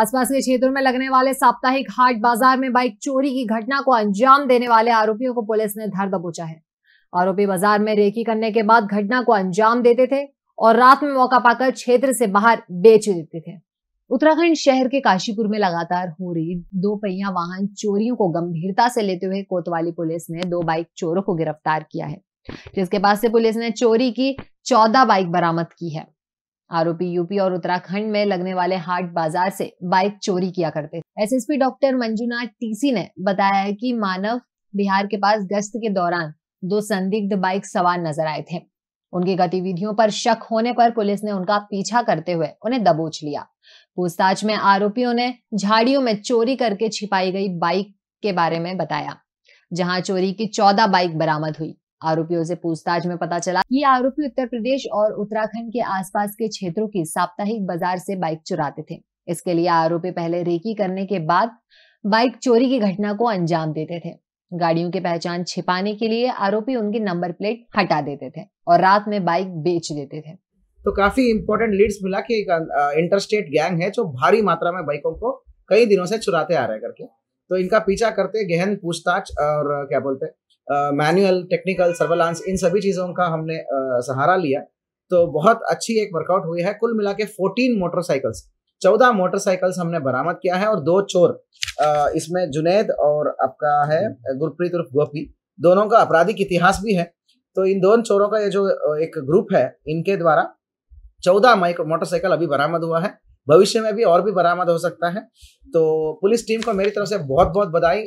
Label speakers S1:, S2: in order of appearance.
S1: आसपास के क्षेत्रों में लगने वाले साप्ताहिक हाट बाजार में बाइक चोरी की घटना को अंजाम देने वाले आरोपियों को पुलिस ने धर दबोचा है आरोपी बाजार में रेकी करने के बाद घटना को अंजाम देते थे और रात में मौका पाकर क्षेत्र से बाहर बेच देते थे उत्तराखंड शहर के काशीपुर में लगातार हो रही दो पहिया वाहन चोरियों को गंभीरता से लेते हुए कोतवाली पुलिस ने दो बाइक चोरों को गिरफ्तार किया है जिसके बाद से पुलिस ने चोरी की चौदह बाइक बरामद की है आरोपी यूपी और उत्तराखंड में लगने वाले हाट बाजार से बाइक चोरी किया करते थे एसएसपी डॉक्टर मंजूनाथ टीसी ने बताया है कि मानव बिहार के पास गश्त के दौरान दो संदिग्ध बाइक सवार नजर आए थे उनकी गतिविधियों पर शक होने पर पुलिस ने उनका पीछा करते हुए उन्हें दबोच लिया पूछताछ में आरोपियों ने झाड़ियों में चोरी करके छिपाई गई बाइक के बारे में बताया जहां चोरी की चौदह बाइक बरामद हुई आरोपियों से पूछताछ में पता चला ये आरोपी उत्तर प्रदेश और उत्तराखंड के आसपास के क्षेत्रों की साप्ताहिक बाजार से बाइक चुराते थे इसके लिए आरोपी पहले रेकी करने के बाद बाइक चोरी की घटना को अंजाम देते थे गाड़ियों की पहचान छिपाने के लिए आरोपी उनकी नंबर प्लेट हटा देते थे और रात में बाइक बेच देते थे
S2: तो काफी इम्पोर्टेंट लीड्स मिला कि एक इंटरस्टेट गैंग है जो भारी मात्रा में बाइकों को कई दिनों से चुराते आ रहे करके तो इनका पीछा करते गहन पूछताछ और क्या बोलते हैं मैनुअल टेक्निकल सर्वेलांस इन सभी चीज़ों का हमने सहारा लिया तो बहुत अच्छी एक वर्कआउट हुई है कुल मिला के फोर्टीन मोटरसाइकिल्स चौदह मोटरसाइकिल्स हमने बरामद किया है और दो चोर इसमें जुनेद और आपका है गुरप्रीत उर्फ गोपी दोनों का आपराधिक इतिहास भी है तो इन दोनों चोरों का ये जो एक ग्रुप है इनके द्वारा चौदह माइक्रो मोटरसाइकिल अभी बरामद हुआ है भविष्य में भी और भी बरामद हो सकता है तो पुलिस टीम को मेरी तरफ से बहुत बहुत बधाई